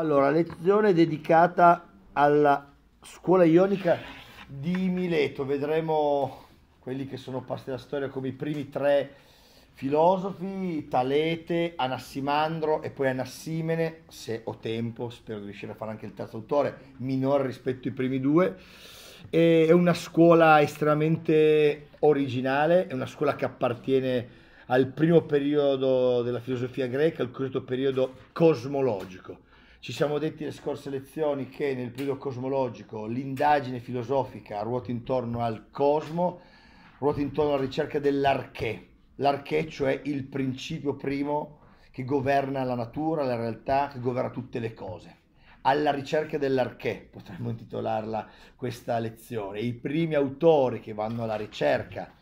Allora, lezione dedicata alla scuola ionica di Mileto. Vedremo quelli che sono passati la storia come i primi tre filosofi, Talete, Anassimandro e poi Anassimene, se ho tempo, spero di riuscire a fare anche il terzo autore, minore rispetto ai primi due. È una scuola estremamente originale, è una scuola che appartiene al primo periodo della filosofia greca, il cosiddetto periodo cosmologico ci siamo detti le scorse lezioni che nel periodo cosmologico l'indagine filosofica ruota intorno al cosmo, ruota intorno alla ricerca dell'archè, l'archè cioè il principio primo che governa la natura, la realtà, che governa tutte le cose. Alla ricerca dell'archè, potremmo intitolarla questa lezione. I primi autori che vanno alla ricerca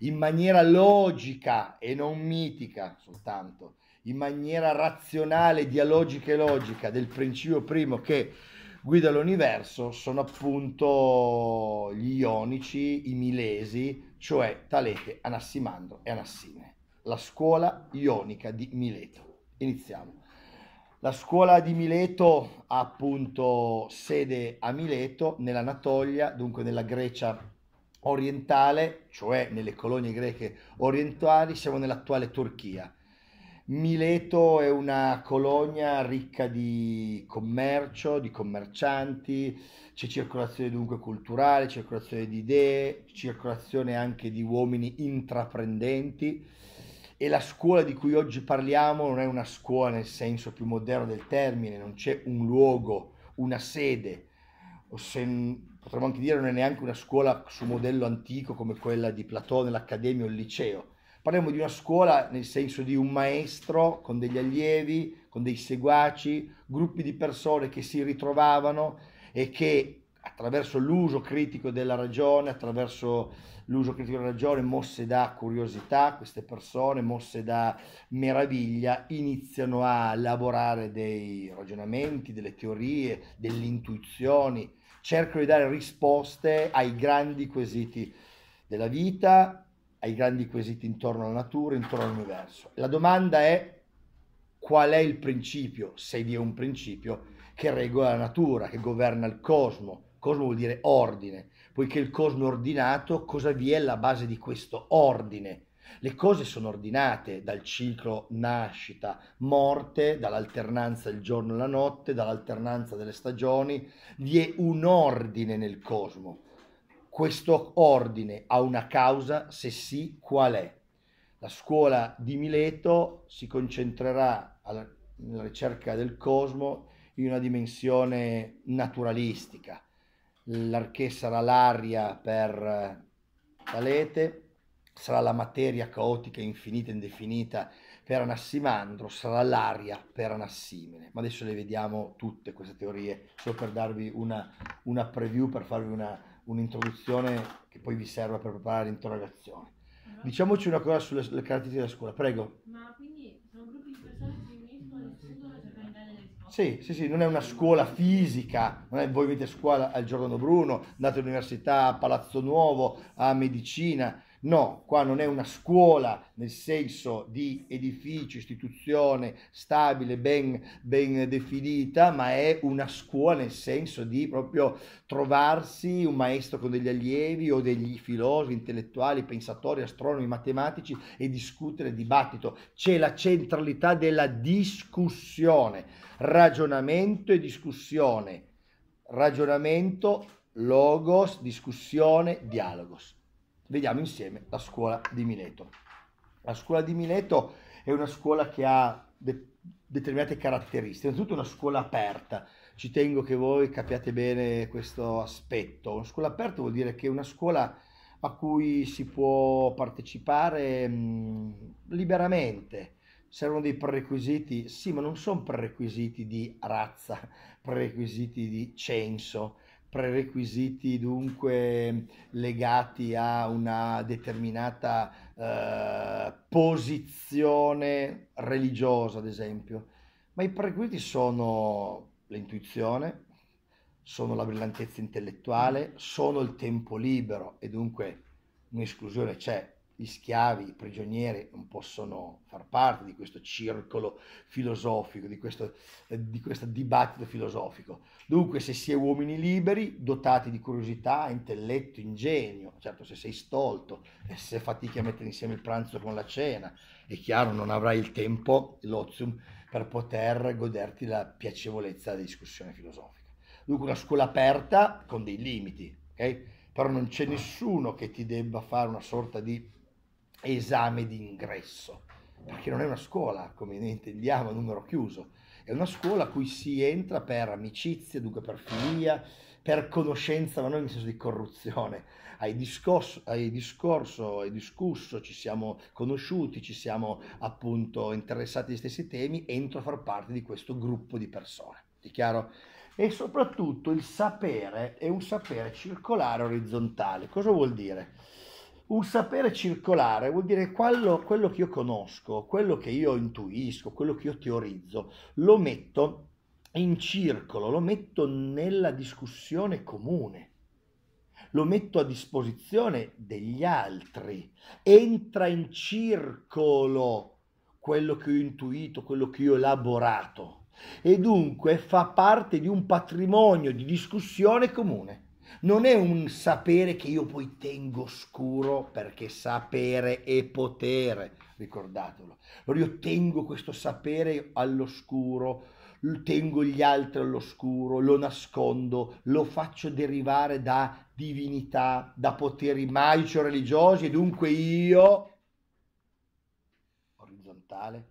in maniera logica e non mitica soltanto in maniera razionale, dialogica e logica del principio primo che guida l'universo sono appunto gli ionici, i milesi, cioè Talete, Anassimandro e Anassime. La scuola ionica di Mileto. Iniziamo. La scuola di Mileto ha appunto sede a Mileto, nell'Anatolia, dunque nella Grecia orientale, cioè nelle colonie greche orientali, siamo nell'attuale Turchia. Mileto è una colonia ricca di commercio, di commercianti, c'è circolazione dunque culturale, circolazione di idee, circolazione anche di uomini intraprendenti e la scuola di cui oggi parliamo non è una scuola nel senso più moderno del termine, non c'è un luogo, una sede, o se, potremmo anche dire non è neanche una scuola su modello antico come quella di Platone, l'accademia o il liceo Parliamo di una scuola nel senso di un maestro con degli allievi, con dei seguaci, gruppi di persone che si ritrovavano e che attraverso l'uso critico della ragione, attraverso l'uso critico della ragione, mosse da curiosità, queste persone, mosse da meraviglia, iniziano a lavorare dei ragionamenti, delle teorie, delle intuizioni, cercano di dare risposte ai grandi quesiti della vita, ai grandi quesiti intorno alla natura, intorno all'universo. La domanda è qual è il principio, se vi è un principio, che regola la natura, che governa il cosmo. Cosmo vuol dire ordine, poiché il cosmo è ordinato, cosa vi è alla base di questo ordine? Le cose sono ordinate dal ciclo nascita, morte, dall'alternanza del giorno e la notte, dall'alternanza delle stagioni, vi è un ordine nel cosmo questo ordine ha una causa, se sì, qual è? La scuola di Mileto si concentrerà alla, nella ricerca del cosmo in una dimensione naturalistica. L'arché sarà l'aria per Talete, eh, sarà la materia caotica, infinita, e indefinita per Anassimandro, sarà l'aria per Anassimene. Ma adesso le vediamo tutte queste teorie, solo per darvi una, una preview, per farvi una, un'introduzione che poi vi serve per preparare l'interrogazione. Allora, uh-huh. Diciamoci una cosa sulle, sulle caratteristiche della scuola, prego. Ma quindi sono gruppi di persone che si uniscono e studiano per dare delle risposte? Sì, sì, sì, non è una scuola fisica, non è voi venite a scuola al giorno Bruno, andate all'università a Palazzo Nuovo, a medicina, No, qua non è una scuola nel senso di edificio, istituzione stabile, ben, ben, definita, ma è una scuola nel senso di proprio trovarsi un maestro con degli allievi o degli filosofi, intellettuali, pensatori, astronomi, matematici e discutere, dibattito. C'è la centralità della discussione, ragionamento e discussione, ragionamento, logos, discussione, dialogos vediamo insieme la scuola di Mileto. La scuola di Mileto è una scuola che ha de- determinate caratteristiche, innanzitutto una scuola aperta, ci tengo che voi capiate bene questo aspetto, una scuola aperta vuol dire che è una scuola a cui si può partecipare mh, liberamente, servono dei prerequisiti, sì, ma non sono prerequisiti di razza, prerequisiti di censo, prerequisiti dunque legati a una determinata eh, posizione religiosa, ad esempio, ma i prerequisiti sono l'intuizione, sono la brillantezza intellettuale, sono il tempo libero e dunque un'esclusione c'è gli schiavi, i prigionieri non possono far parte di questo circolo filosofico, di questo, eh, di questo, dibattito filosofico. Dunque, se si è uomini liberi, dotati di curiosità, intelletto, ingegno, certo se sei stolto e eh, se fatichi a mettere insieme il pranzo con la cena, è chiaro non avrai il tempo, l'ozium, per poter goderti la piacevolezza della discussione filosofica. Dunque una scuola aperta con dei limiti, ok? Però non c'è nessuno che ti debba fare una sorta di esame di ingresso, perché non è una scuola, come ne intendiamo, numero chiuso, è una scuola a cui si entra per amicizia, dunque per filia, per conoscenza, ma non in senso di corruzione. Hai discorso, hai, discorso, hai discusso, ci siamo conosciuti, ci siamo appunto interessati agli stessi temi, entro a far parte di questo gruppo di persone. Ti chiaro? E soprattutto il sapere è un sapere circolare orizzontale. Cosa vuol dire? Un sapere circolare vuol dire quello, quello che io conosco, quello che io intuisco, quello che io teorizzo, lo metto in circolo, lo metto nella discussione comune, lo metto a disposizione degli altri, entra in circolo quello che ho intuito, quello che io ho elaborato e dunque fa parte di un patrimonio di discussione comune non è un sapere che io poi tengo scuro perché sapere è potere, ricordatelo. Allora io tengo questo sapere all'oscuro, tengo gli altri all'oscuro, lo nascondo, lo faccio derivare da divinità, da poteri magici o religiosi e dunque io, orizzontale,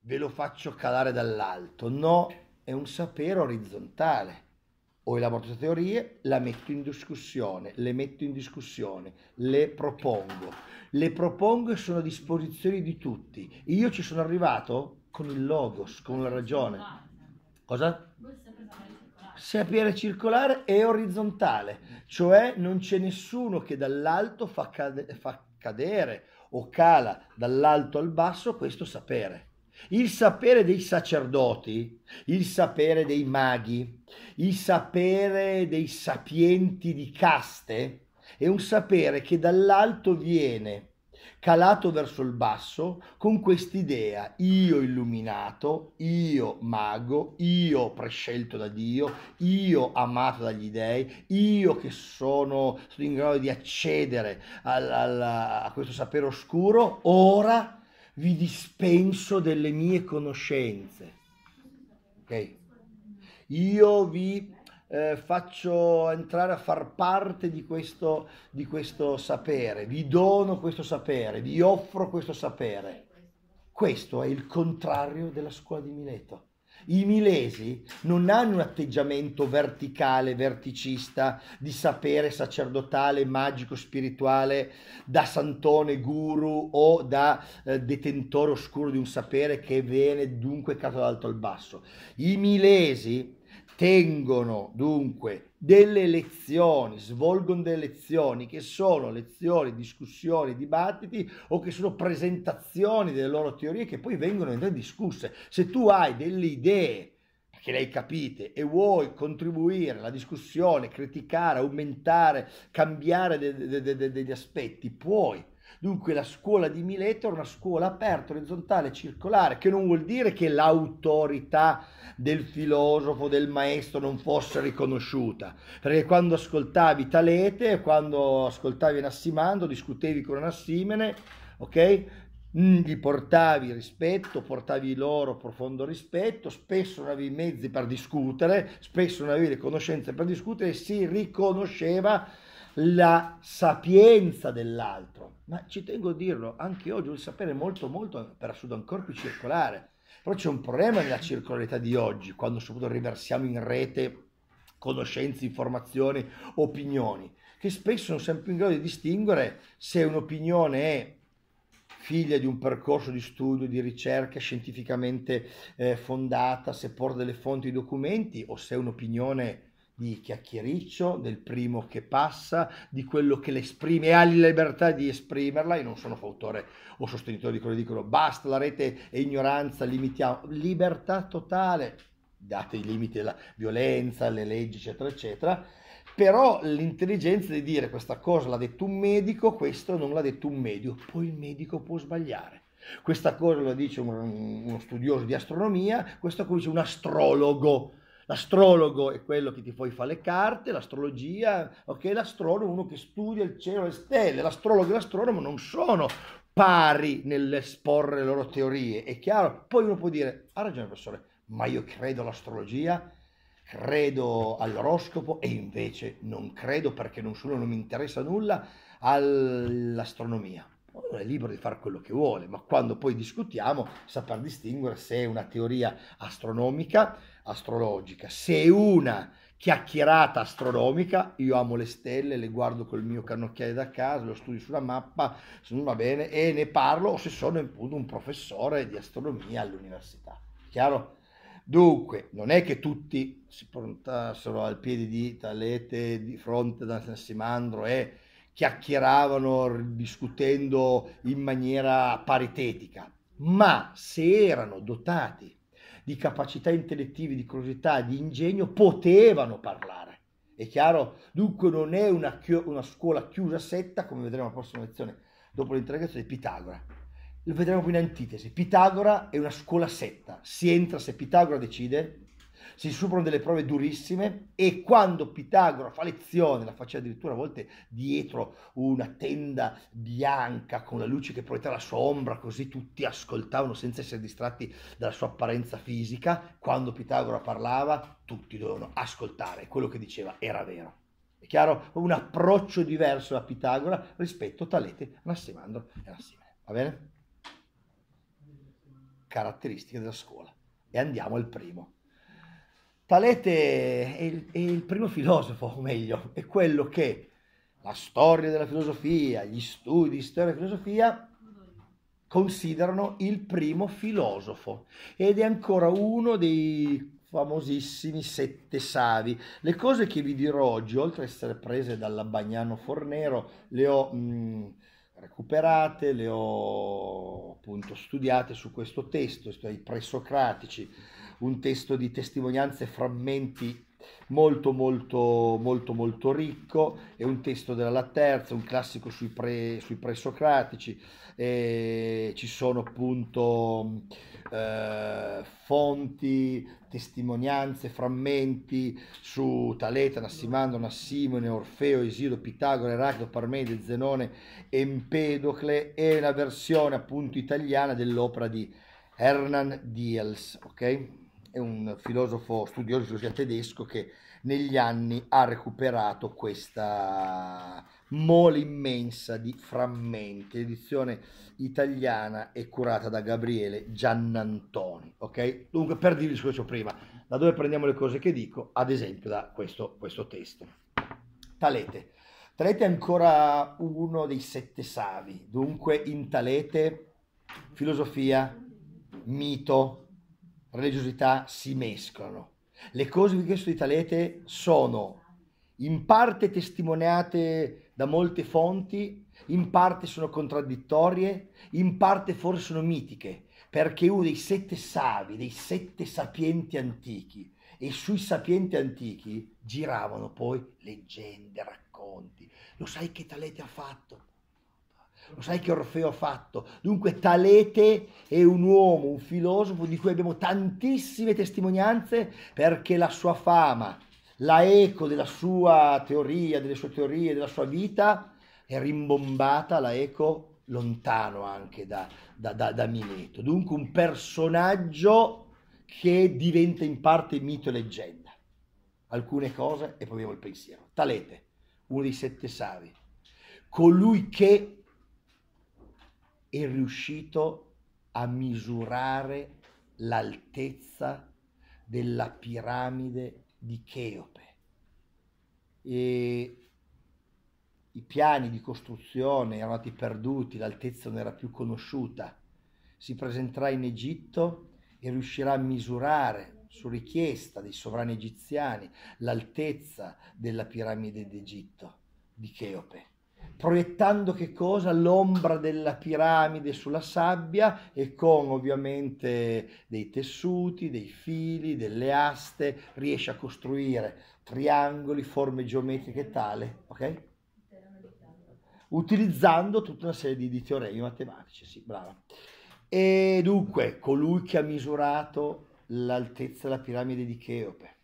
ve lo faccio calare dall'alto. No, è un sapere orizzontale ho elaborato teorie, la metto in discussione, le metto in discussione, le propongo. Le propongo e sono a disposizione di tutti. Io ci sono arrivato con il logos, con la ragione. Cosa? Sapere circolare e orizzontale, cioè non c'è nessuno che dall'alto fa, cade- fa cadere o cala dall'alto al basso questo sapere. Il sapere dei sacerdoti, il sapere dei maghi, il sapere dei sapienti di caste è un sapere che dall'alto viene calato verso il basso con quest'idea io illuminato, io mago, io prescelto da Dio, io amato dagli dei, io che sono, in grado di accedere al, al, a questo sapere oscuro, ora vi dispenso delle mie conoscenze. Ok? io vi eh, faccio entrare a far parte di questo, di questo sapere, vi dono questo sapere, vi offro questo sapere. Questo è il contrario della scuola di Mileto. I milesi non hanno un atteggiamento verticale, verticista, di sapere sacerdotale, magico, spirituale, da santone, guru o da eh, detentore oscuro di un sapere che viene dunque cato dall'alto al basso. I milesi tengono dunque delle lezioni, svolgono delle lezioni che sono lezioni, discussioni, dibattiti o che sono presentazioni delle loro teorie che poi vengono discusse. Se tu hai delle idee che lei capite e vuoi contribuire alla discussione, criticare, aumentare, cambiare de- de- de- degli aspetti, puoi Dunque la scuola di Mileto era una scuola aperta, orizzontale, circolare, che non vuol dire che l'autorità del filosofo, del maestro non fosse riconosciuta, perché quando ascoltavi Talete, quando ascoltavi Nassimando, discutevi con Nassimene, ok? Mm, gli portavi rispetto, portavi loro profondo rispetto, spesso non avevi mezzi per discutere, spesso non avevi le conoscenze per discutere, si riconosceva la sapienza dell'altro. Ma ci tengo a dirlo, anche oggi il sapere è molto molto per assurdo ancora più circolare. Però c'è un problema nella circolarità di oggi, quando soprattutto riversiamo in rete conoscenze, informazioni, opinioni, che spesso non siamo più in grado di distinguere se un'opinione è figlia di un percorso di studio, di ricerca scientificamente eh, fondata, se porta delle fonti, documenti, o se è un'opinione di chiacchiericcio, del primo che passa, di quello che l'esprime e ha la libertà di esprimerla. Io non sono fautore o sostenitore di quello che dicono basta, la rete è ignoranza, limitiamo. Libertà totale, date i limiti alla violenza, alle leggi, eccetera, eccetera. Però l'intelligenza di dire questa cosa l'ha detto un medico, questo non l'ha detto un medico, poi il medico può sbagliare. Questa cosa la dice un, uno studioso di astronomia, questo come dice un astrologo L'astrologo è quello che ti poi fa le carte, l'astrologia, ok? L'astronomo è uno che studia il cielo e le stelle. L'astrologo e l'astronomo non sono pari nell'esporre le loro teorie, è chiaro? Poi uno può dire, ha ragione professore, ma io credo all'astrologia, credo all'oroscopo e invece non credo perché non solo non mi interessa nulla all'astronomia. Ognuno è libero di fare quello che vuole, ma quando poi discutiamo saper distinguere se è una teoria astronomica, astrologica, se è una chiacchierata astronomica, io amo le stelle, le guardo col mio cannocchiale da casa, lo studio sulla mappa, se non va bene, e ne parlo o se sono appunto un professore di astronomia all'università. Chiaro? Dunque, non è che tutti si portassero al piede di Talete, di fronte da San Simandro e eh, chiacchieravano discutendo in maniera paritetica, ma se erano dotati di capacità intellettive, di curiosità, di ingegno, potevano parlare. È chiaro? Dunque non è una, chi- una scuola chiusa setta, come vedremo alla prossima lezione, dopo l'interrogazione di Pitagora. Lo vedremo qui in antitesi. Pitagora è una scuola setta. Si entra se Pitagora decide, si superano delle prove durissime e quando Pitagora fa lezione, la faceva addirittura a volte dietro una tenda bianca con la luce che proietta la sua ombra, così tutti ascoltavano senza essere distratti dalla sua apparenza fisica, quando Pitagora parlava tutti dovevano ascoltare, quello che diceva era vero. È chiaro? Un approccio diverso da Pitagora rispetto a Talete, Nassimandro e Nassimene. Va bene? Caratteristiche della scuola. E andiamo al primo. Talete è il, è il primo filosofo, o meglio, è quello che la storia della filosofia, gli studi di storia della filosofia considerano il primo filosofo ed è ancora uno dei famosissimi sette savi. Le cose che vi dirò oggi, oltre ad essere prese dalla Bagnano Fornero, le ho mh, mm, recuperate, le ho appunto studiate su questo testo, i presocratici un testo di testimonianze e frammenti molto molto molto molto ricco, è un testo della Laterza, un classico sui, pre, sui presocratici, eh, ci sono appunto eh, fonti, testimonianze, frammenti su Taleta, Nassimando, Nassimone, Orfeo, Isido, Pitagora, Eraclito, Parmede, Zenone, Empedocle e una versione appunto italiana dell'opera di Hernan Diels, ok? è un filosofo studioso di tedesco che negli anni ha recuperato questa mole immensa di frammenti. edizione italiana e curata da Gabriele Giannantoni. Ok? Dunque, per dirvi quello che prima, da dove prendiamo le cose che dico? Ad esempio, da questo, questo testo. Talete. Talete è ancora uno dei sette savi. Dunque, in Talete, filosofia, mito, religiosità si mescolano. Le cose che qui di Talete sono in parte testimoniate da molte fonti, in parte sono contraddittorie, in parte forse sono mitiche, perché uno dei sette savi, dei sette sapienti antichi, e sui sapienti antichi giravano poi leggende, racconti. Lo sai che Talete ha fatto? Lo sai che Orfeo ha fatto? Dunque Talete è un uomo, un filosofo di cui abbiamo tantissime testimonianze perché la sua fama, la eco della sua teoria, delle sue teorie, della sua vita è rimbombata, la eco lontano anche da, da, da, da Mileto. Dunque un personaggio che diventa in parte mito e leggenda. Alcune cose e proviamo il pensiero. Talete, uno dei sette savi, colui che è riuscito a misurare l'altezza della piramide di Cheope. E i piani di costruzione erano andati perduti, l'altezza non era più conosciuta. Si presenterà in Egitto e riuscirà a misurare, su richiesta dei sovrani egiziani, l'altezza della piramide d'Egitto di Cheope proiettando che cosa? L'ombra della piramide sulla sabbia e con ovviamente dei tessuti, dei fili, delle aste, riesce a costruire triangoli, forme geometriche tale, ok? Utilizzando tutta una serie di, di teoremi matematici, sì, brava. E dunque, colui che ha misurato l'altezza della piramide di Cheope,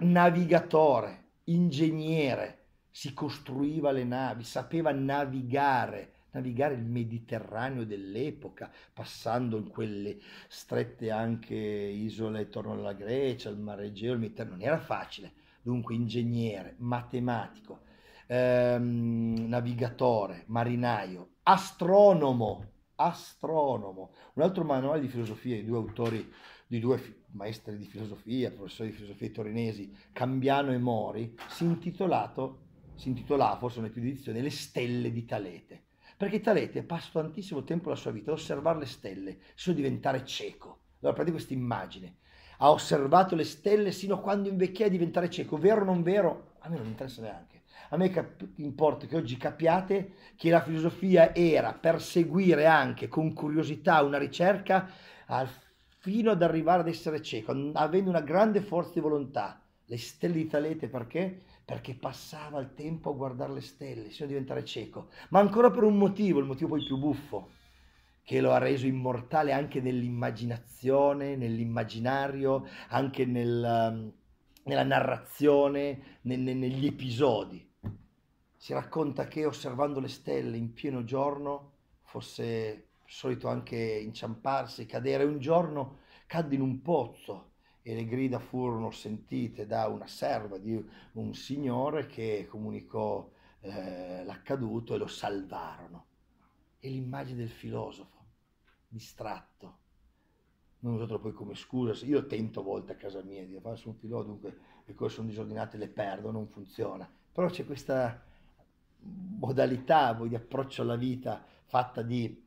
navigatore, ingegnere, si costruiva le navi, sapeva navigare, navigare il Mediterraneo dell'epoca, passando in quelle strette anche isole intorno alla Grecia, il Mar Egeo, il Mediterraneo, non era facile. Dunque ingegnere, matematico, ehm, navigatore, marinaio, astronomo, astronomo. Un altro manuale di filosofia di due autori, di due fi- maestri di filosofia, professori di filosofia torinesi, Cambiano e Mori, si intitolato si intitolava, forse non è più di edizione, Le stelle di Talete. Perché Talete passato tantissimo tempo la sua vita ad osservare le stelle, sino diventare cieco. Allora prendi questa immagine. Ha osservato le stelle sino a quando invecchia a diventare cieco. Vero o non vero? A me non interessa neanche. A me cap- importa che oggi capiate che la filosofia era perseguire anche con curiosità una ricerca al fino ad arrivare ad essere cieco, avendo una grande forza di volontà. Le stelle di Talete perché? perché passava il tempo a guardare le stelle, se no diventare cieco, ma ancora per un motivo, il motivo poi più buffo, che lo ha reso immortale anche nell'immaginazione, nell'immaginario, anche nel, um, nella narrazione, nel, negli episodi. Si racconta che osservando le stelle in pieno giorno fosse solito anche inciamparsi, cadere. Un giorno cadde in un pozzo e le grida furono sentite da una serva di un signore che comunicò eh, l'accaduto e lo salvarono. E l'immagine del filosofo, distratto, non usato poi come scusa, io tento a volte a casa mia di fare un filosofo, dunque le cose sono disordinate, le perdo, non funziona. Però c'è questa modalità di approccio alla vita fatta di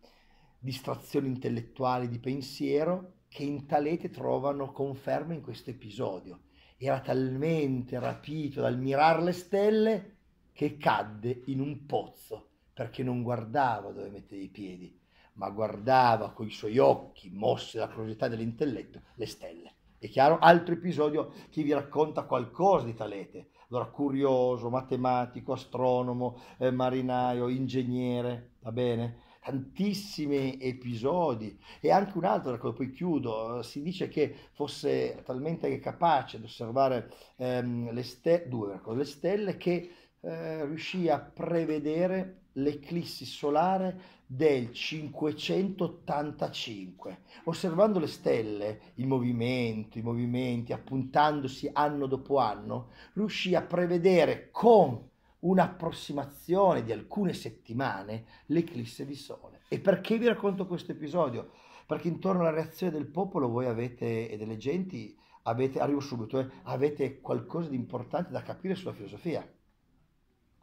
distrazioni intellettuali, di pensiero, che in Talete trovano conferma in questo episodio. Era talmente rapito dal mirare le stelle che cadde in un pozzo perché non guardava dove metteva i piedi, ma guardava con i suoi occhi, mossi dalla curiosità dell'intelletto, le stelle. È chiaro? Altro episodio, che vi racconta qualcosa di Talete, allora curioso, matematico, astronomo, eh, marinaio, ingegnere, va bene? tantissimi episodi e anche un altro, da ecco, poi chiudo, si dice che fosse talmente capace di osservare ehm, le, ste- due, ecco, le stelle che eh, riuscì a prevedere l'eclissi solare del 585. Osservando le stelle, il movimento, i movimenti, appuntandosi anno dopo anno, riuscì a prevedere con un'approssimazione di alcune settimane l'eclisse di Sole. E perché vi racconto questo episodio? Perché intorno alla reazione del popolo voi avete e delle genti avete, arrivo subito, eh, avete qualcosa di importante da capire sulla filosofia.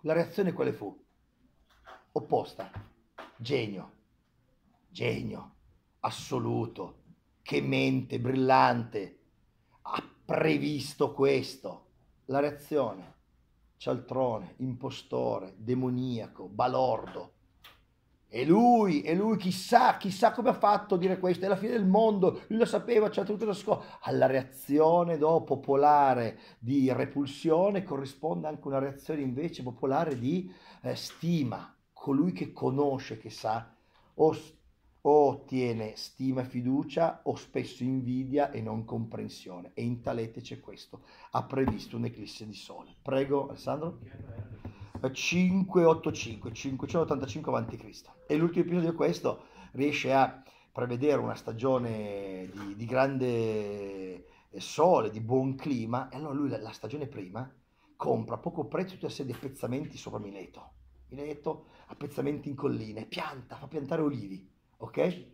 La reazione quale fu? Opposta. Genio. Genio. Assoluto. Che mente brillante. Ha previsto questo. La reazione cialtrone, impostore, demoniaco, balordo. E lui, e lui chissà, chissà come ha fatto a dire questo, è la fine del mondo, lui lo sapeva, c'è tutto lo scopo. Alla reazione do, popolare di repulsione corrisponde anche una reazione invece popolare di eh, stima, colui che conosce, che sa, o o ottiene stima e fiducia o spesso invidia e non comprensione. E in Talete c'è questo, ha previsto un'eclisse di sole. Prego Alessandro. 585, 585 a.C. E l'ultimo episodio è questo, riesce a prevedere una stagione di, di, grande eh, sole, di buon clima, e allora lui la, la stagione prima compra a poco prezzo tutta una serie di appezzamenti sopra Mileto. Mileto, appezzamenti in colline, pianta, fa piantare olivi ok?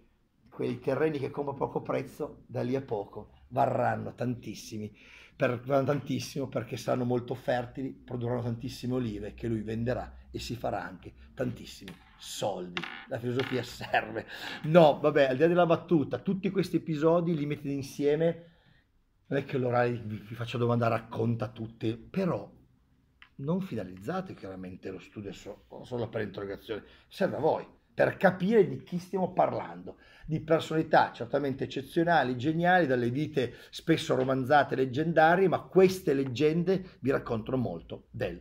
Quei terreni che compro a poco prezzo, da lì a poco varranno tantissimi, per, tantissimo perché saranno molto fertili, produrranno tantissime olive che lui venderà e si farà anche tantissimi soldi. La filosofia serve. No, vabbè, al di là della battuta, tutti questi episodi li mettete insieme, non è che l'orale vi, vi faccio domanda racconta tutte, però non finalizzate chiaramente lo studio solo per interrogazione, serve a voi per capire di chi stiamo parlando, di personalità certamente eccezionali, geniali, dalle vite spesso romanzate, leggendarie, ma queste leggende vi raccontano molto del,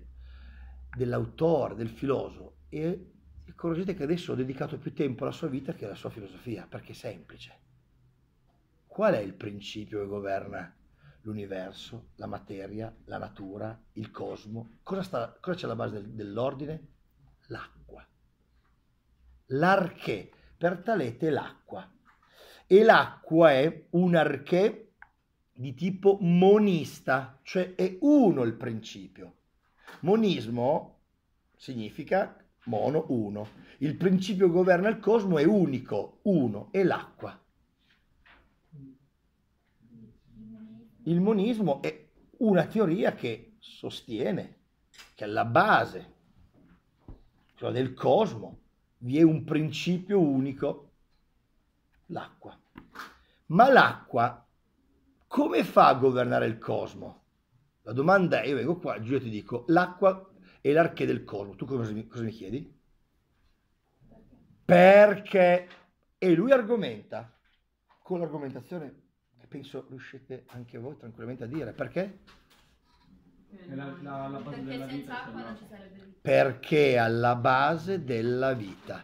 dell'autore, del filosofo e ricordate che adesso ho dedicato più tempo alla sua vita che alla sua filosofia, perché è semplice. Qual è il principio che governa l'universo, la materia, la natura, il cosmo? Cosa, sta, cosa c'è alla base del, dell'ordine? L'acqua l'archè, per Talete l'acqua. E l'acqua è un archè di tipo monista, cioè è uno il principio. Monismo significa mono, uno. Il principio che governa il cosmo è unico, uno, è l'acqua. Il monismo è una teoria che sostiene che è la base cioè del cosmo vi è un principio unico, l'acqua. Ma l'acqua come fa a governare il cosmo? La domanda è, io vengo qua, Giulio ti dico, l'acqua è l'archè del cosmo, tu cosa mi, cosa mi chiedi? Perché? E lui argomenta con l'argomentazione che penso riuscite anche voi tranquillamente a dire, perché? La, la, la base perché senza acqua non ci sarebbe vita. Perché è alla base della vita.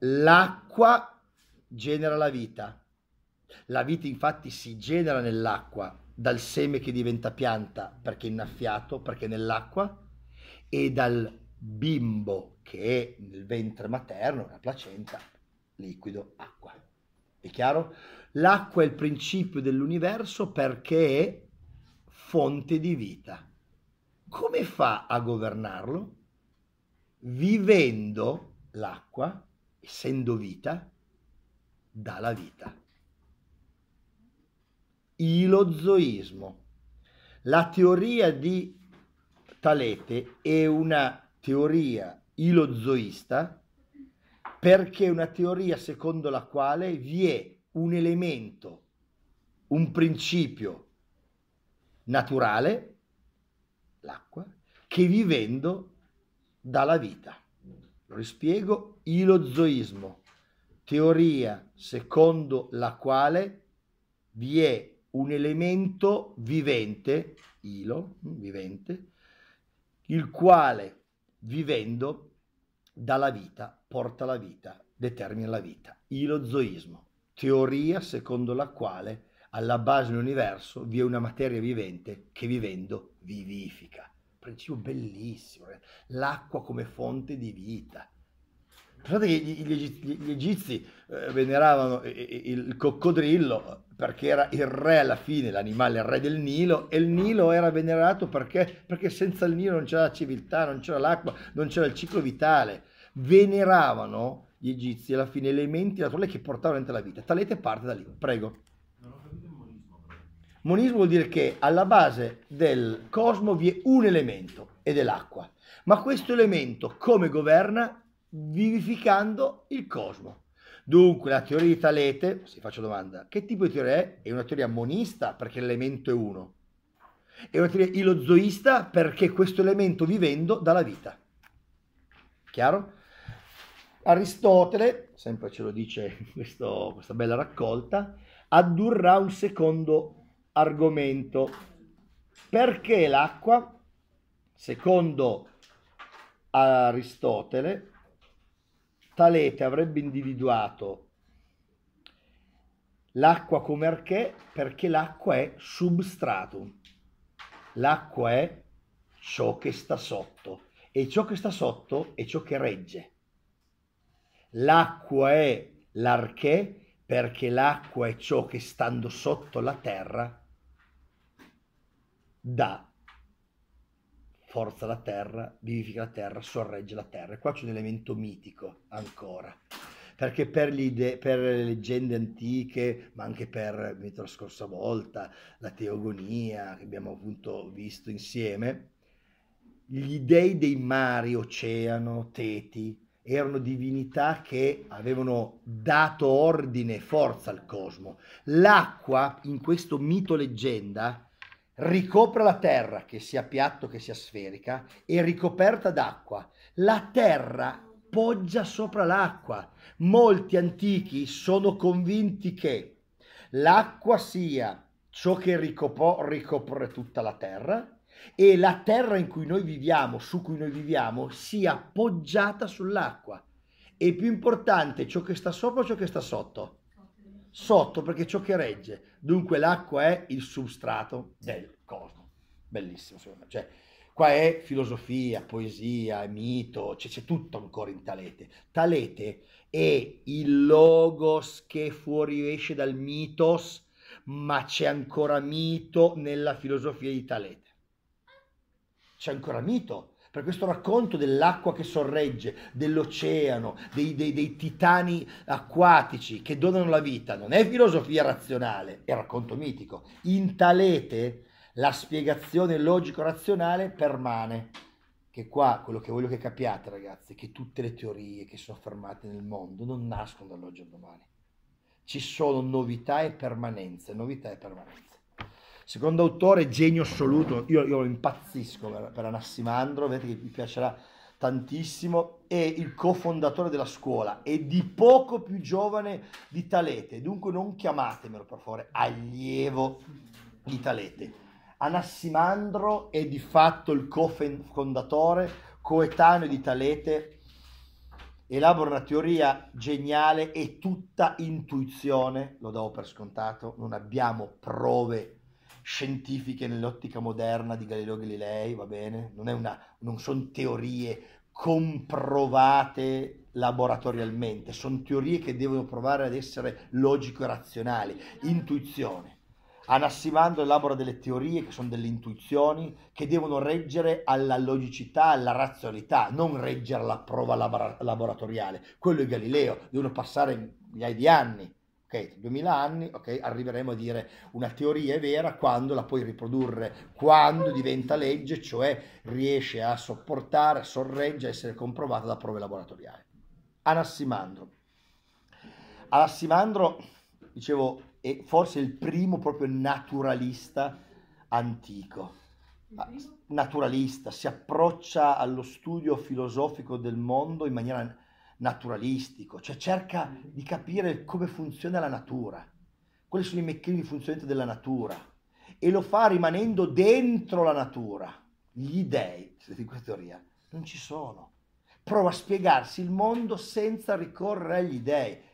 L'acqua genera la vita. La vita infatti si genera nell'acqua, dal seme che diventa pianta perché è innaffiato, perché è nell'acqua, e dal bimbo che è nel ventre materno, la placenta, liquido, acqua. È chiaro? L'acqua è il principio dell'universo perché fonte di vita. Come fa a governarlo? Vivendo l'acqua, essendo vita, dà la vita. Ilozoismo. La teoria di Talete è una teoria ilozoista perché è una teoria secondo la quale vi è un elemento, un principio naturale, l'acqua, che vivendo dà la vita. Lo rispiego, ilozoismo, teoria secondo la quale vi è un elemento vivente, ilo, vivente, il quale vivendo dà la vita, porta la vita, determina la vita. Ilozoismo, teoria secondo la quale alla base dell'universo vi è una materia vivente che vivendo vivifica. Principio bellissimo, l'acqua come fonte di vita. Pensate che gli, egizi eh, veneravano eh, eh, il coccodrillo perché era il re alla fine, l'animale il re del Nilo, e il Nilo era venerato perché, perché senza il Nilo non c'era la civiltà, non c'era l'acqua, non c'era il ciclo vitale. Veneravano gli egizi alla fine elementi naturali che portavano dentro la vita. Talete parte da lì, prego. Monismo vuol dire che alla base del cosmo vi è un elemento ed è l'acqua, ma questo elemento come governa? Vivificando il cosmo. Dunque la teoria di Talete, si faccio domanda, che tipo di teoria è? È una teoria monista perché l'elemento è uno, è una teoria ilozoista perché questo elemento vivendo dà la vita. Chiaro? Aristotele, sempre ce lo dice questo, questa bella raccolta, addurrà un secondo argomento. Perché l'acqua, secondo Aristotele, Talete avrebbe individuato l'acqua come archè perché l'acqua è substratum. L'acqua è ciò che sta sotto e ciò che sta sotto è ciò che regge. L'acqua è l'archè perché l'acqua è ciò che stando sotto la terra da forza la terra, vivifica la terra, sorregge la terra. E qua c'è un elemento mitico ancora, perché per, ide- per le leggende antiche, ma anche per, la scorsa volta, la teogonia che abbiamo appunto visto insieme, gli dei dei mari, oceano, teti, erano divinità che avevano dato ordine e forza al cosmo. L'acqua, in questo mito leggenda, ricopra la terra, che sia piatto che sia sferica, è ricoperta d'acqua. La terra poggia sopra l'acqua. Molti antichi sono convinti che l'acqua sia ciò che ricopò, ricopre tutta la terra e la terra in cui noi viviamo, su cui noi viviamo, sia poggiata sull'acqua. E più importante ciò che sta sopra o ciò che sta sotto? sotto perché ciò che regge, dunque l'acqua è il substrato del cosmo. Bellissimo, secondo me. Cioè, qua è filosofia, poesia, mito, cioè, c'è tutto ancora in Talete. Talete è il logos che fuoriesce dal mitos, ma c'è ancora mito nella filosofia di Talete. C'è ancora mito per questo racconto dell'acqua che sorregge, dell'oceano, dei, dei, dei, titani acquatici che donano la vita, non è filosofia razionale, è racconto mitico. In Talete la spiegazione logico-razionale permane. Che qua quello che voglio che capiate, ragazzi, è che tutte le teorie che sono affermate nel mondo non nascono dall'oggi al domani. Ci sono novità e permanenze, novità e permanenze. Secondo autore, genio assoluto, io, io impazzisco per, per Anassimandro, vedete che vi piacerà tantissimo, è il cofondatore della scuola, è di poco più giovane di Talete, dunque non chiamatemelo per favore allievo di Talete. Anassimandro è di fatto il cofondatore, coetaneo di Talete, elabora una teoria geniale e tutta intuizione, lo davo per scontato, non abbiamo prove scientifiche nell'ottica moderna di Galileo Galilei, va bene? Non, una, non sono teorie comprovate laboratorialmente, sono teorie che devono provare ad essere logico razionali, intuizione. Anassimando elabora delle teorie che sono delle intuizioni che devono reggere alla logicità, alla razionalità, non reggere alla prova labor- laboratoriale. Quello è Galileo, devono passare migliaia di anni Ok, 2000 anni, ok, arriveremo a dire una teoria è vera quando la puoi riprodurre, quando diventa legge, cioè riesce a sopportare, a sorregge, a essere comprovata da prove laboratoriali. Anassimandro. Anassimandro, dicevo, è forse il primo proprio naturalista antico. Naturalista, si approccia allo studio filosofico del mondo in maniera naturalistico, cioè cerca mm. di capire come funziona la natura, quali sono i meccanismi di funzionamento della natura e lo fa rimanendo dentro la natura. Gli dei, in questa teoria, non ci sono. Prova a spiegarsi il mondo senza ricorrere agli dei.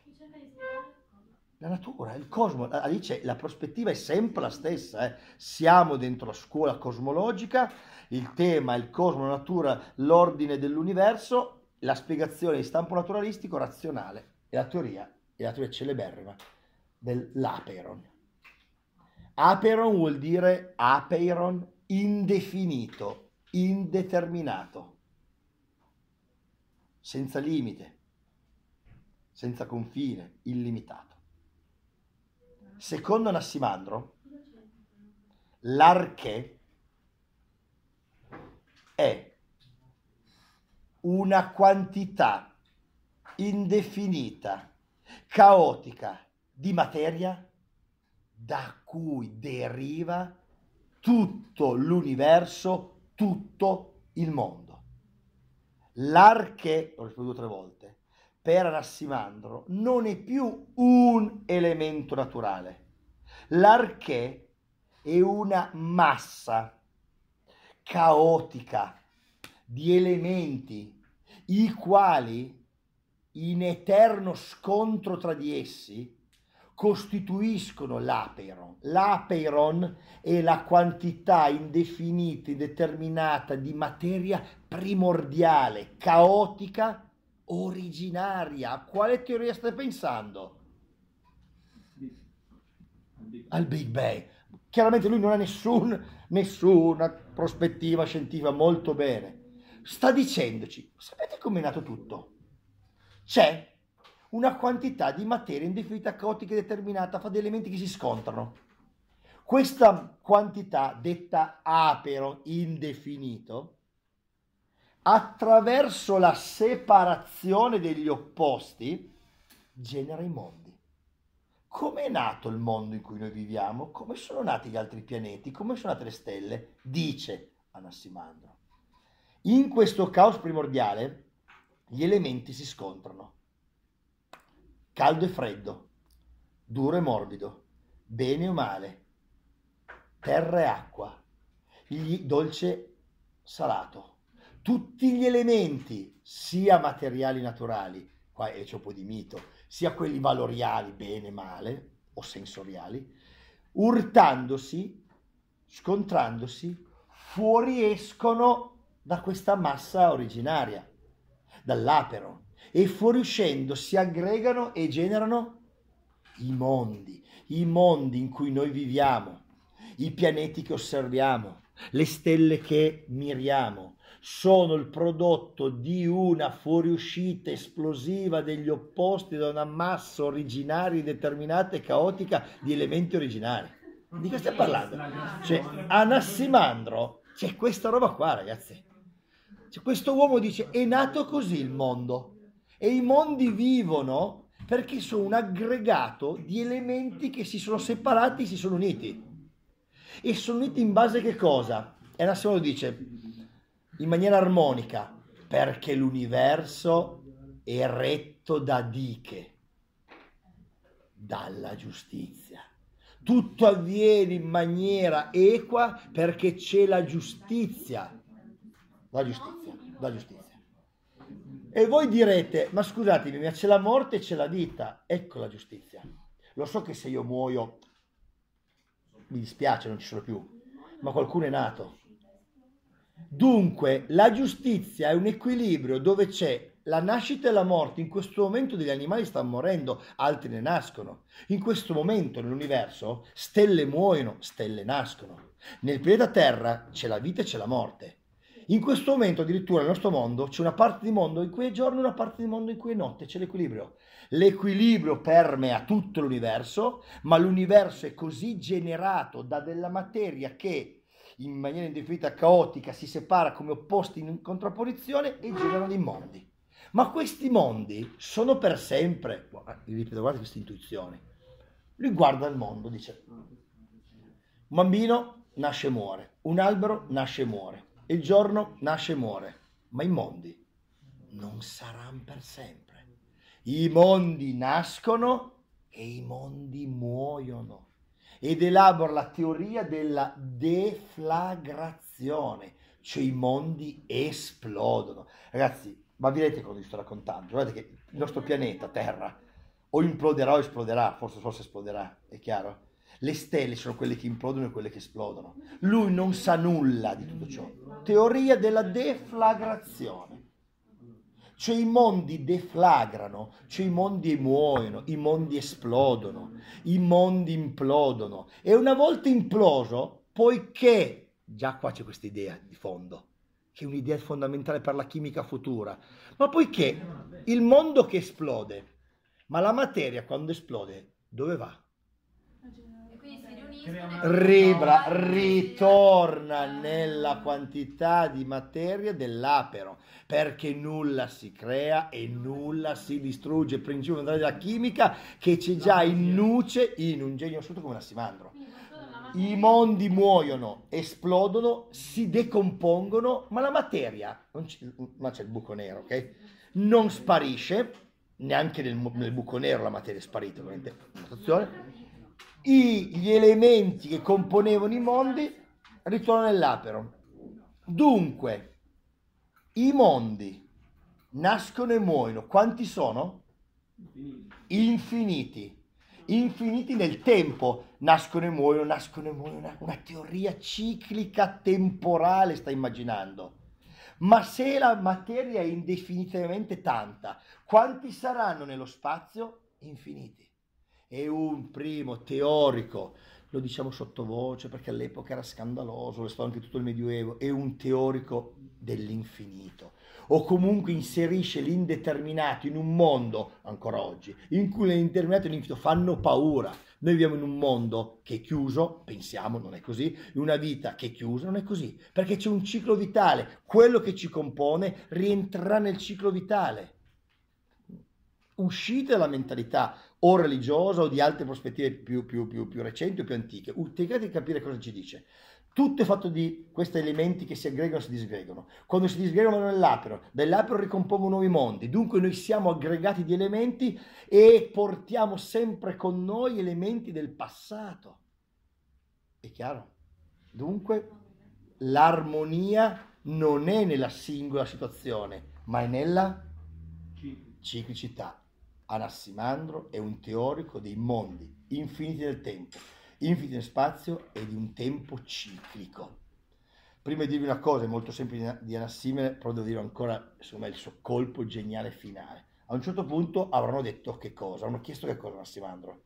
La natura, il cosmo, Alice, la prospettiva è sempre la stessa, eh. siamo dentro la scuola cosmologica, il tema, il cosmo, la natura, l'ordine dell'universo la spiegazione di stampo naturalistico razionale e la teoria, e la teoria celeberrima dell'Aperon. Aperon vuol dire Aperon indefinito, indeterminato, senza limite, senza confine, illimitato. Secondo Nassimandro, l'arche è una quantità indefinita, caotica di materia da cui deriva tutto l'universo, tutto il mondo. L'arche, l'ho ripetuto tre volte, per Rassimandro non è più un elemento naturale. L'arche è una massa caotica di elementi i quali in eterno scontro tra di essi costituiscono l'aperon. L'aperon è la quantità indefinita, indeterminata di materia primordiale, caotica, originaria. A quale teoria stai pensando? Al Big Bang. Chiaramente lui non ha nessun, nessuna prospettiva scientifica, molto bene sta dicendoci, sapete com'è nato tutto? C'è una quantità di materia indefinita caotica e determinata fra degli elementi che si scontrano. Questa quantità, detta apero indefinito, attraverso la separazione degli opposti, genera i mondi. Come è nato il mondo in cui noi viviamo? Come sono nati gli altri pianeti? Come sono nate le stelle? Dice Anassimandro. In questo caos primordiale gli elementi si scontrano. Caldo e freddo, duro e morbido, bene o male, terra e acqua, gli dolce salato. Tutti gli elementi, sia materiali naturali, qua c'è un po' di mito, sia quelli valoriali, bene, o male, o sensoriali, urtandosi, scontrandosi, fuoriescono da questa massa originaria, dall'apero, e fuoriuscendo si aggregano e generano i mondi, i mondi in cui noi viviamo, i pianeti che osserviamo, le stelle che miriamo, sono il prodotto di una fuoriuscita esplosiva degli opposti da una massa originaria, indeterminata e caotica di elementi originari. Di che stiamo parlando? Cioè, Anassimandro, c'è questa roba qua, ragazzi. Cioè, questo uomo dice è nato così il mondo e i mondi vivono perché sono un aggregato di elementi che si sono separati e si sono uniti. E sono uniti in base a che cosa? E Erasmo lo dice in maniera armonica, perché l'universo è retto da diche, dalla giustizia. Tutto avviene in maniera equa perché c'è la giustizia la giustizia, la giustizia. E voi direte, ma scusatemi, ma c'è la morte e c'è la vita, ecco la giustizia. Lo so che se io muoio, mi dispiace, non ci sono più, ma qualcuno è nato. Dunque, la giustizia è un equilibrio dove c'è la nascita e la morte. In questo momento degli animali stanno morendo, altri ne nascono. In questo momento nell'universo stelle muoiono, stelle nascono. Nel pianeta Terra c'è la vita e c'è la morte. In questo momento addirittura nel nostro mondo c'è una parte di mondo in cui è giorno e una parte di mondo in cui è notte, c'è l'equilibrio. L'equilibrio permea tutto l'universo, ma l'universo è così generato da della materia che in maniera indefinita caotica si separa come opposti in contrapposizione e generano dei mondi. Ma questi mondi sono per sempre, guarda, ripeto, guarda queste intuizioni. Lui guarda il mondo, dice, un bambino nasce e muore, un albero nasce e muore, il giorno nasce e muore, ma i mondi non saranno per sempre. I mondi nascono e i mondi muoiono ed elabora la teoria della deflagrazione, cioè i mondi esplodono. Ragazzi, ma vedete cosa vi sto raccontando? Guardate che il nostro pianeta, Terra, o imploderà o esploderà, forse, forse esploderà, è chiaro? Le stelle sono quelle che implodono e quelle che esplodono. Lui non sa nulla di tutto ciò. Teoria della deflagrazione. Cioè i mondi deflagrano, cioè i mondi muoiono, i mondi esplodono, i mondi implodono. E una volta imploso, poiché, già qua c'è questa idea di fondo, che è un'idea fondamentale per la chimica futura, ma poiché il mondo che esplode, ma la materia quando esplode, dove va? Ribra ritorna nella quantità di materia dell'apero, perché nulla si crea e nulla si distrugge. Il principio della chimica che c'è già in nuce in un genio assoluto come l'assimandro. I mondi muoiono, esplodono, si decompongono, ma la materia, c'è, ma c'è il buco nero, ok? Non sparisce, neanche nel, nel buco nero la materia è sparita, ovviamente i, gli elementi che componevano i mondi ritornano nell'apero. Dunque, i mondi nascono e muoiono. Quanti sono? Infiniti. Infiniti, nel tempo. Nascono e muoiono, nascono e muoiono. Una, una teoria ciclica temporale sta immaginando. Ma se la materia è indefinitamente tanta, quanti saranno nello spazio? Infiniti è un primo teorico, lo diciamo sottovoce perché all'epoca era scandaloso, lo è stato anche tutto il Medioevo, è un teorico dell'infinito o comunque inserisce l'indeterminato in un mondo, ancora oggi, in cui l'indeterminato e l'infinito fanno paura. Noi viviamo in un mondo che è chiuso, pensiamo, non è così, in una vita che è chiusa, non è così, perché c'è un ciclo vitale, quello che ci compone rientra nel ciclo vitale. Uscite dalla mentalità o religiosa o di altre prospettive più, più, più, più recenti o più antiche. Cercate di capire cosa ci dice. Tutto è fatto di questi elementi che si aggregano e si disgregano. Quando si disgregano nell'apero, dell'apero ricompongono nuovi mondi. Dunque noi siamo aggregati di elementi e portiamo sempre con noi elementi del passato. È chiaro? Dunque l'armonia non è nella singola situazione, ma è nella ciclicità Anassimandro è un teorico dei mondi infiniti nel tempo, infiniti nel spazio e di un tempo ciclico. Prima di dirvi una cosa, molto semplice di Anassimene, però devo dire ancora, secondo me, il suo colpo geniale finale. A un certo punto avranno detto che cosa, hanno chiesto che cosa Anassimandro.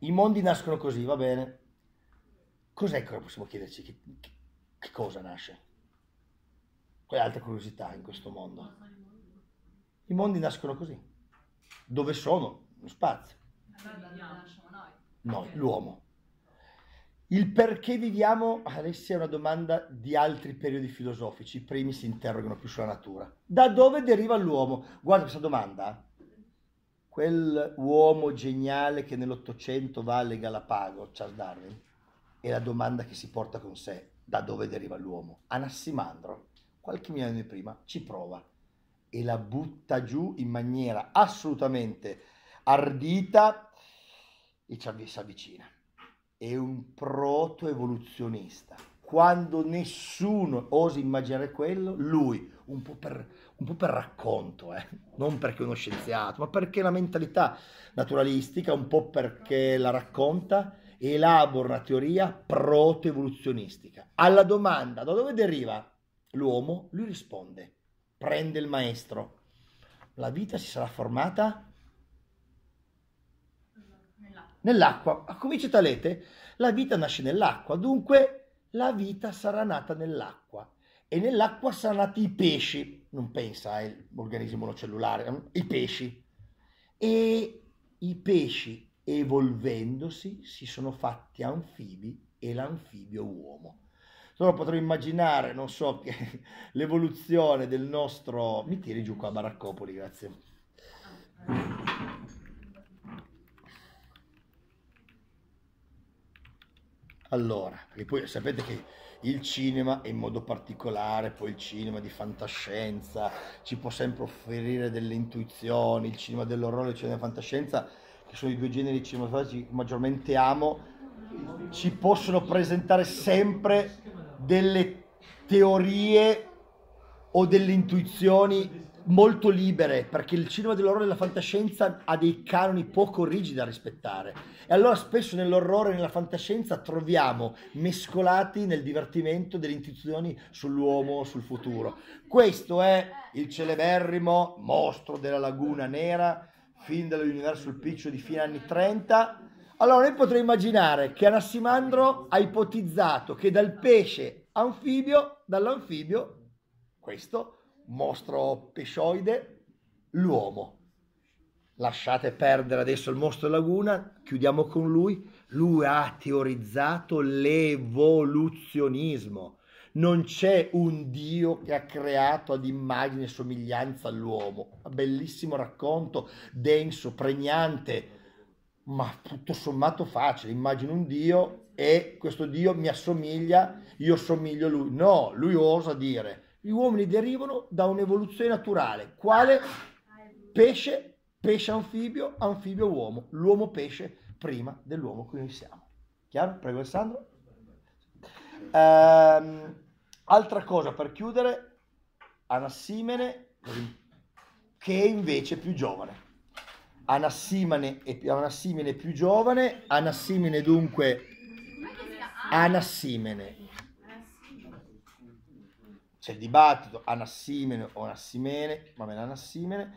I mondi nascono così, va bene. Cos'è che possiamo chiederci? Che, che, che cosa nasce? Qual è l'altra curiosità in questo mondo? I mondi nascono così. Dove sono? Lo spazio. Noi, l'uomo. Il perché viviamo, adesso è una domanda di altri periodi filosofici. I primi si interrogano più sulla natura. Da dove deriva l'uomo? Guarda questa domanda. Eh. Quel uomo geniale che nell'Ottocento va alle Galapago, Charles Darwin, è la domanda che si porta con sé. Da dove deriva l'uomo? Anassimandro, qualche milione di prima, ci prova e la butta giù in maniera assolutamente ardita e ci avvicina. È un proto-evoluzionista. Quando nessuno osa immaginare quello, lui, un po' per, un po per racconto, eh? non perché è uno scienziato, ma perché la mentalità naturalistica, un po' perché la racconta, elabora una teoria proto-evoluzionistica. Alla domanda da dove deriva l'uomo, lui risponde prende il maestro, la vita si sarà formata nell'acqua. nell'acqua. A comincia Talete, la vita nasce nell'acqua, dunque la vita sarà nata nell'acqua e nell'acqua saranno nati i pesci, non pensa è eh, l'organismo monocellulare, mm, i pesci. E i pesci evolvendosi si sono fatti anfibi e l'anfibio uomo. Solo potrei immaginare, non so, che l'evoluzione del nostro... Mi tiri giù qua Baraccopoli, grazie. Allora, perché poi sapete che il cinema e in modo particolare poi il cinema di fantascienza ci può sempre offrire delle intuizioni, il cinema dell'orrore e il cinema della fantascienza che sono i due generi cinematografici che maggiormente amo, ci possono presentare sempre delle teorie o delle intuizioni molto libere, perché il cinema dell'orrore e della fantascienza ha dei canoni poco rigidi da rispettare. E allora spesso nell'orrore e nella fantascienza troviamo mescolati nel divertimento delle intuizioni sull'uomo, sul futuro. Questo è il celeberrimo mostro della laguna nera, fin dall'universo il piccio di fine anni 30, allora, noi potrei immaginare che Anassimandro ha ipotizzato che dal pesce anfibio, dall'anfibio, questo mostro pescioide, l'uomo. Lasciate perdere adesso il mostro laguna, chiudiamo con lui. Lui ha teorizzato l'evoluzionismo. Non c'è un Dio che ha creato ad immagine e somiglianza all'uomo. bellissimo racconto, denso, pregnante ma tutto sommato facile, immagino un Dio e questo Dio mi assomiglia, io somiglio a lui. No, lui osa dire, gli uomini derivano da un'evoluzione naturale, quale pesce, pesce anfibio, anfibio uomo, l'uomo pesce prima dell'uomo che noi siamo. Chiaro? Prego Alessandro. Ehm, altra cosa per chiudere, Anassimene che è invece più giovane. Anassimene e Anassimene più giovane, Anassimene dunque Anassimene. C'è il dibattito Anassimene o Anassimene, va bene Anassimene,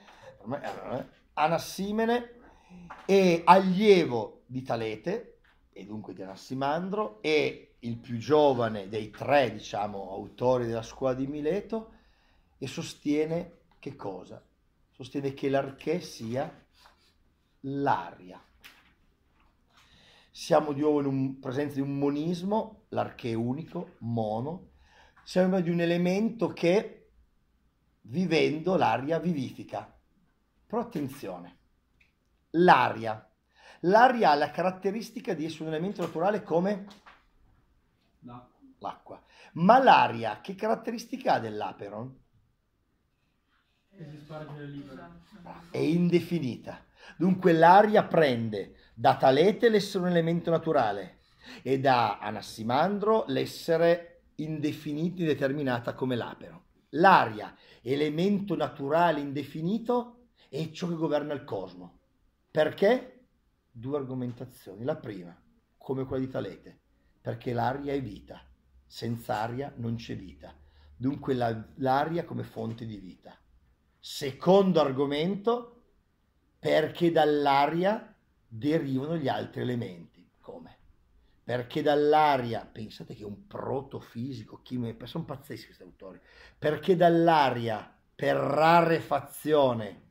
eh. Anassimene è allievo di Talete e dunque di Anassimandro e il più giovane dei tre, diciamo, autori della scuola di Mileto e sostiene che cosa? Sostiene che l'archè sia l'aria. Siamo di nuovo in un, presenza di un monismo, l'arché unico, mono. Siamo di un elemento che, vivendo, l'aria vivifica. Però attenzione, l'aria. L'aria ha la caratteristica di essere un elemento naturale come no. l'acqua. Ma l'aria, che caratteristica ha dell'aperon? È indefinita. Dunque l'aria prende da Talete l'essere un elemento naturale e da Anassimandro l'essere indefinito e determinata come l'apero. L'aria, elemento naturale indefinito, è ciò che governa il cosmo. Perché? Due argomentazioni. La prima, come quella di Talete, perché l'aria è vita, senza aria non c'è vita. Dunque la, l'aria come fonte di vita. Secondo argomento, perché dall'aria derivano gli altri elementi. Come? Perché dall'aria, pensate che è un protofisico, chimico, sono pazzeschi questi autori, perché dall'aria per rarefazione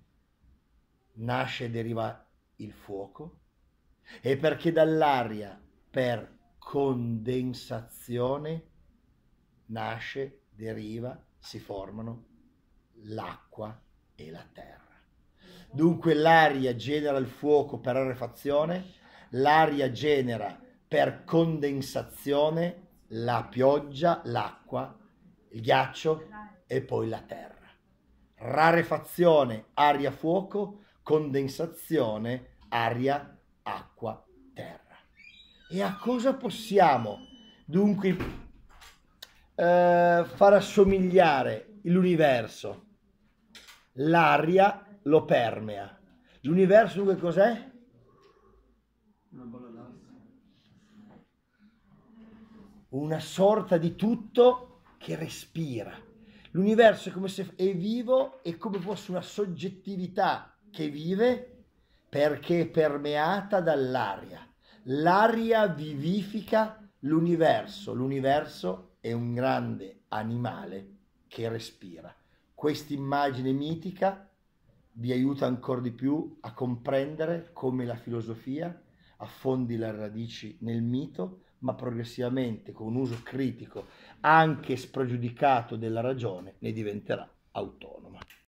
nasce e deriva il fuoco e perché dall'aria per condensazione nasce, deriva, si formano l'acqua e la terra. Dunque l'aria genera il fuoco per rarefazione, l'aria genera per condensazione la pioggia, l'acqua, il ghiaccio e poi la terra. Rarefazione, aria, fuoco, condensazione, aria, acqua, terra. E a cosa possiamo dunque eh, far assomigliare l'universo? L'aria lo permea. L'universo dunque cos'è? Una sorta di tutto che respira. L'universo è come se è vivo e come fosse una soggettività che vive perché è permeata dall'aria. L'aria vivifica l'universo. L'universo è un grande animale che respira. Questa immagine mitica vi aiuta ancora di più a comprendere come la filosofia affondi le radici nel mito, ma progressivamente con un uso critico anche spregiudicato della ragione ne diventerà autonoma.